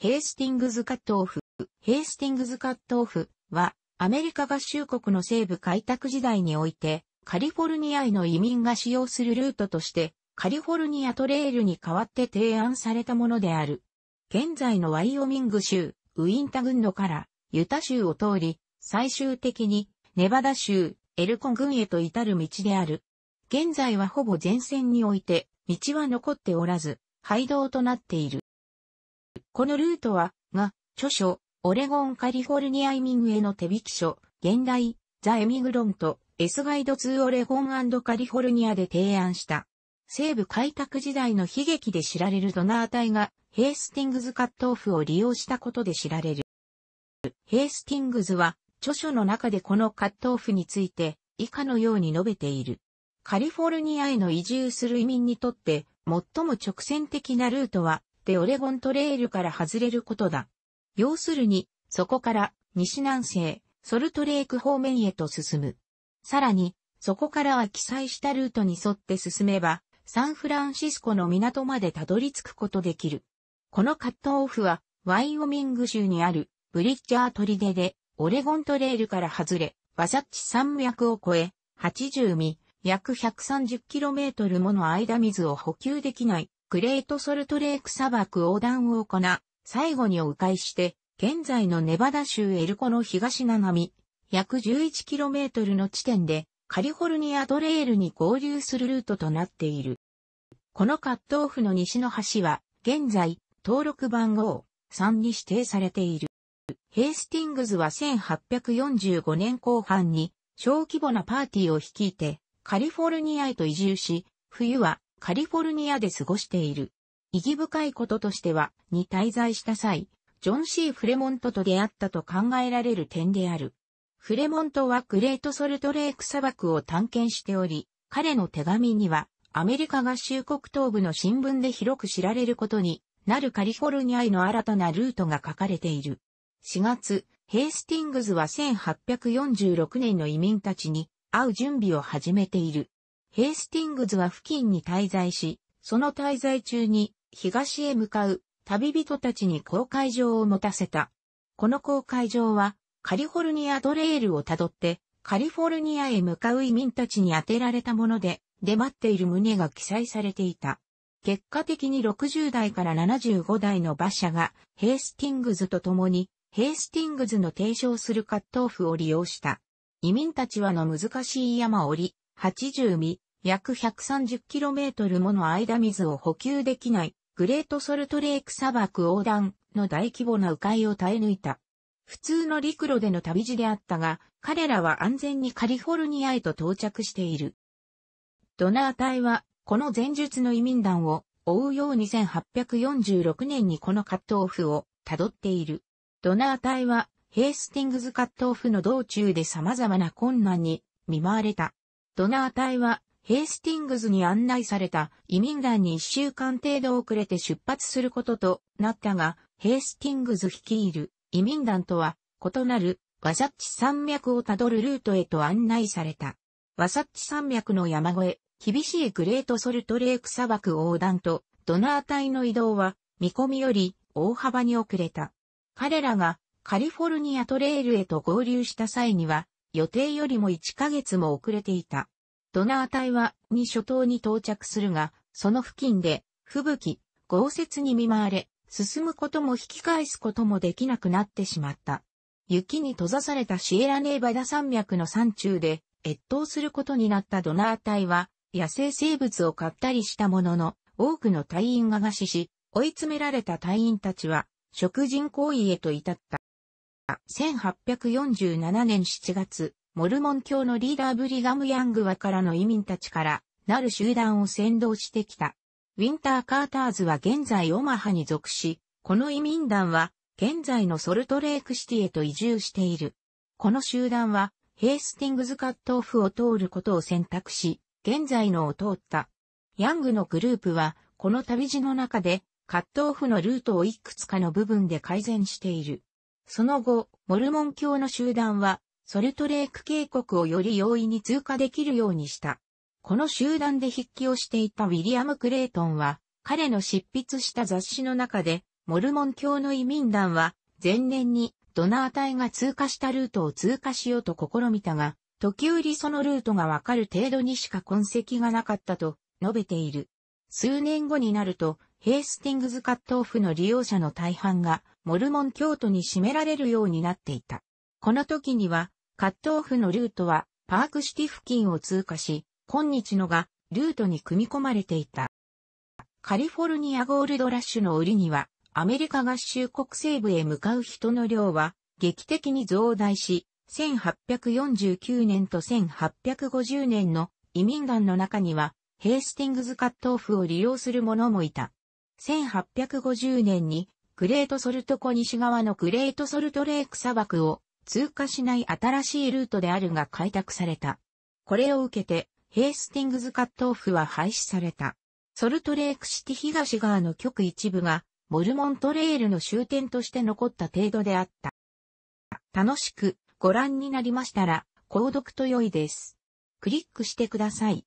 ヘースティングズカットオフ。ヘースティングズカットオフは、アメリカ合衆国の西部開拓時代において、カリフォルニアへの移民が使用するルートとして、カリフォルニアトレイルに代わって提案されたものである。現在のワイオミング州、ウィンタ群のから、ユタ州を通り、最終的に、ネバダ州、エルコン郡へと至る道である。現在はほぼ前線において、道は残っておらず、廃道となっている。このルートは、が、著書、オレゴンカリフォルニア移民への手引き書、現代、ザ・エミグロント、S ガイド2オレゴンカリフォルニアで提案した。西部開拓時代の悲劇で知られるドナー隊が、ヘースティングズカットオフを利用したことで知られる。ヘースティングズは、著書の中でこのカットオフについて、以下のように述べている。カリフォルニアへの移住する移民にとって、最も直線的なルートは、ってオレゴントレイルから外れることだ。要するに、そこから西南西、ソルトレーク方面へと進む。さらに、そこからは記載したルートに沿って進めば、サンフランシスコの港までたどり着くことできる。このカットオフは、ワイオミング州にあるブリッジャートリデで、オレゴントレールから外れ、ワサッチ山脈を越え、80ミ、約 130km もの間水を補給できないグレートソルトレーク砂漠横断を行、最後に迂回して、現在のネバダ州エルコの東南約 11km の地点で、カリフォルニアトレイルに合流するルートとなっている。このカットオフの西の端は、現在、登録番号3に指定されている。ヘイスティングズは1845年後半に、小規模なパーティーを率いて、カリフォルニアへと移住し、冬はカリフォルニアで過ごしている。意義深いこととしては、に滞在した際、ジョン・シー・フレモントと出会ったと考えられる点である。フレモントはグレートソルトレーク砂漠を探検しており、彼の手紙には、アメリカ合衆国東部の新聞で広く知られることになるカリフォルニアへの新たなルートが書かれている。4月、ヘイスティングズは1846年の移民たちに会う準備を始めている。ヘイスティングズは付近に滞在し、その滞在中に東へ向かう旅人たちに公会場を持たせた。この公会場はカリフォルニアトレイルをたどってカリフォルニアへ向かう移民たちに当てられたもので出待っている旨が記載されていた。結果的に60代から75代の馬車がヘイスティングズと共にヘイスティングズの提唱するカットオフを利用した。移民たちはの難しい山折り、80ミ、約 130km もの間水を補給できないグレートソルトレイク砂漠横断の大規模な迂回を耐え抜いた。普通の陸路での旅路であったが、彼らは安全にカリフォルニアへと到着している。ドナー隊は、この前述の移民団を追うように1846年にこのカットオフを辿っている。ドナー隊は、ヘイスティングズカットオフの道中で様々な困難に見舞われた。ドナー隊は、ヘイスティングズに案内された移民団に一週間程度遅れて出発することとなったが、ヘイスティングズ率いる移民団とは異なるワサッチ山脈をたどるルートへと案内された。ワサッチ山脈の山越え、厳しいグレートソルトレーク砂漠横断とドナー隊の移動は見込みより大幅に遅れた。彼らがカリフォルニアトレイルへと合流した際には予定よりも1ヶ月も遅れていた。ドナー隊はに諸島に到着するが、その付近で吹雪、豪雪に見舞われ、進むことも引き返すこともできなくなってしまった。雪に閉ざされたシエラネーバダ山脈の山中で、越冬することになったドナー隊は、野生生物を買ったりしたものの、多くの隊員が餓死し、追い詰められた隊員たちは、食人行為へと至った。1847年7月、モルモン教のリーダーブリガム・ヤングはからの移民たちからなる集団を先導してきた。ウィンター・カーターズは現在オマハに属し、この移民団は現在のソルトレークシティへと移住している。この集団はヘイスティングズカットオフを通ることを選択し、現在のを通った。ヤングのグループは、この旅路の中で、カットオフのルートをいくつかの部分で改善している。その後、モルモン教の集団は、ソルトレーク渓谷をより容易に通過できるようにした。この集団で筆記をしていたウィリアム・クレイトンは、彼の執筆した雑誌の中で、モルモン教の移民団は、前年にドナー隊が通過したルートを通過しようと試みたが、時折そのルートがわかる程度にしか痕跡がなかったと述べている。数年後になると、ヘイスティングズカットオフの利用者の大半がモルモン教徒に占められるようになっていた。この時にはカットオフのルートはパークシティ付近を通過し、今日のがルートに組み込まれていた。カリフォルニアゴールドラッシュの売りには、アメリカ合衆国西部へ向かう人の量は劇的に増大し、1849年と1850年の移民団の中には、ヘイスティングズカットオフを利用する者もいた。1850年に、グレートソルト湖西側のグレートソルトレーク砂漠を通過しない新しいルートであるが開拓された。これを受けて、ヘースティングズカットオフは廃止された。ソルトレークシティ東側の局一部が、モルモントレールの終点として残った程度であった。楽しくご覧になりましたら、購読と良いです。クリックしてください。